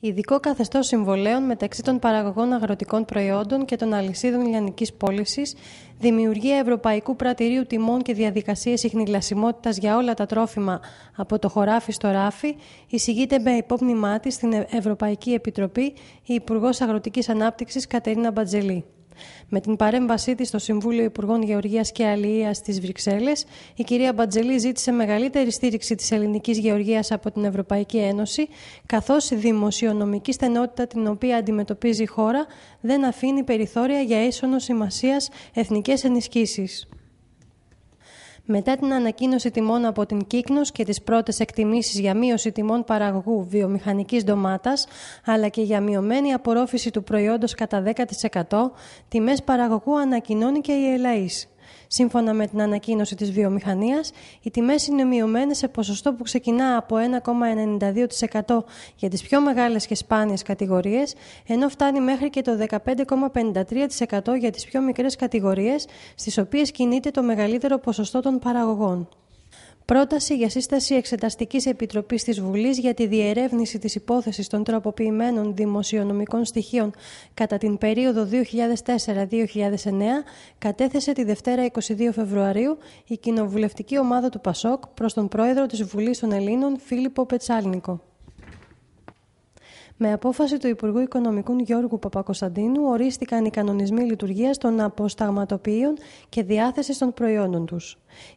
Ειδικό καθεστώς συμβολέων μεταξύ των παραγωγών αγροτικών προϊόντων και των αλυσίδων λιανικής πώλησης, δημιουργία Ευρωπαϊκού Πρατηρίου Τιμών και διαδικασίες ιχνηλασιμότητας για όλα τα τρόφιμα από το χωράφι στο ράφι, εισηγείται με υπόμνημά της στην Ευρωπαϊκή Επιτροπή η Υπουργός Αγροτικής Ανάπτυξης Κατερίνα Μπατζελή. Με την παρέμβασή της στο Συμβούλιο Υπουργών Γεωργίας και Αλληλείας της Βρυξέλλες, η κυρία Μπατζελή ζήτησε μεγαλύτερη στήριξη της ελληνικής γεωργίας από την Ευρωπαϊκή Ένωση, καθώς η δημοσιονομική στενότητα την οποία αντιμετωπίζει η χώρα δεν αφήνει περιθώρια για ίσονο σημασίας εθνικές ενισχύσεις. Μετά την ανακοίνωση τιμών από την Κίκνος και τις πρώτες εκτιμήσεις για μείωση τιμών παραγωγού βιομηχανικής ντομάτας, αλλά και για μειωμένη απορρόφηση του προϊόντος κατά 10%, τιμές παραγωγού ανακοινώνει και η ΕΛΑΗΣ. Σύμφωνα με την ανακοίνωση της βιομηχανίας, οι τιμές είναι μειωμένες σε ποσοστό που ξεκινά από 1,92% για τις πιο μεγάλες και σπάνιες κατηγορίες, ενώ φτάνει μέχρι και το 15,53% για τις πιο μικρές κατηγορίες, στις οποίες κινείται το μεγαλύτερο ποσοστό των παραγωγών. Πρόταση για σύσταση Εξεταστικής Επιτροπής της Βουλής για τη διερεύνηση της υπόθεσης των τροποποιημένων δημοσιονομικών στοιχείων κατά την περίοδο 2004-2009 κατέθεσε τη Δευτέρα 22 Φεβρουαρίου η κοινοβουλευτική ομάδα του ΠΑΣΟΚ προς τον πρόεδρο της Βουλής των Ελλήνων Φίλιππο Πετσάλνικο. Με απόφαση του Υπουργού Οικονομικού Γιώργου Παπακοσταντίνου ορίστηκαν οι κανονισμοί λειτουργίας των αποσταγματοποιείων και διάθεσης των προϊόντων τους.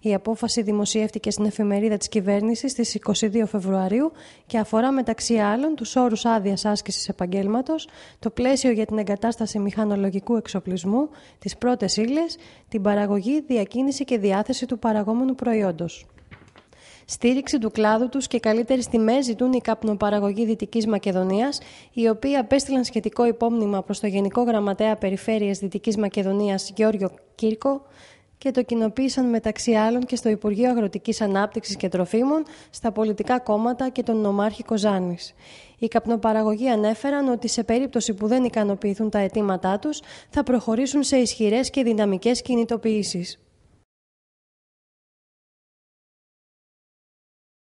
Η απόφαση δημοσιεύτηκε στην εφημερίδα της κυβέρνησης στις 22 Φεβρουαρίου και αφορά μεταξύ άλλων τους όρους άδειας άσκησης επαγγέλματος, το πλαίσιο για την εγκατάσταση μηχανολογικού εξοπλισμού, τις πρώτες ύλες, την παραγωγή, διακίνηση και διάθεση του παραγόμενου προϊόντος στήριξη του κλάδου τους και καλύτερη τιμές ζητούν οι καπνοπαραγωγοί Δυτικής Μακεδονίας, οι οποίοι απέστειλαν σχετικό υπόμνημα προς το Γενικό Γραμματέα Περιφέρειας Δυτικής Μακεδονίας Γιώργιο Κύρκο και το κοινοποίησαν μεταξύ άλλων και στο Υπουργείο Αγροτικής Ανάπτυξης και Τροφίμων, στα πολιτικά κόμματα και τον νομάρχη Κοζάνης. Οι καπνοπαραγωγοί ανέφεραν ότι σε περίπτωση που δεν ικανοποιηθούν τα αιτήματά τους, θα προχωρήσουν σε ισχυρές και δυναμικές κινητοποίησει.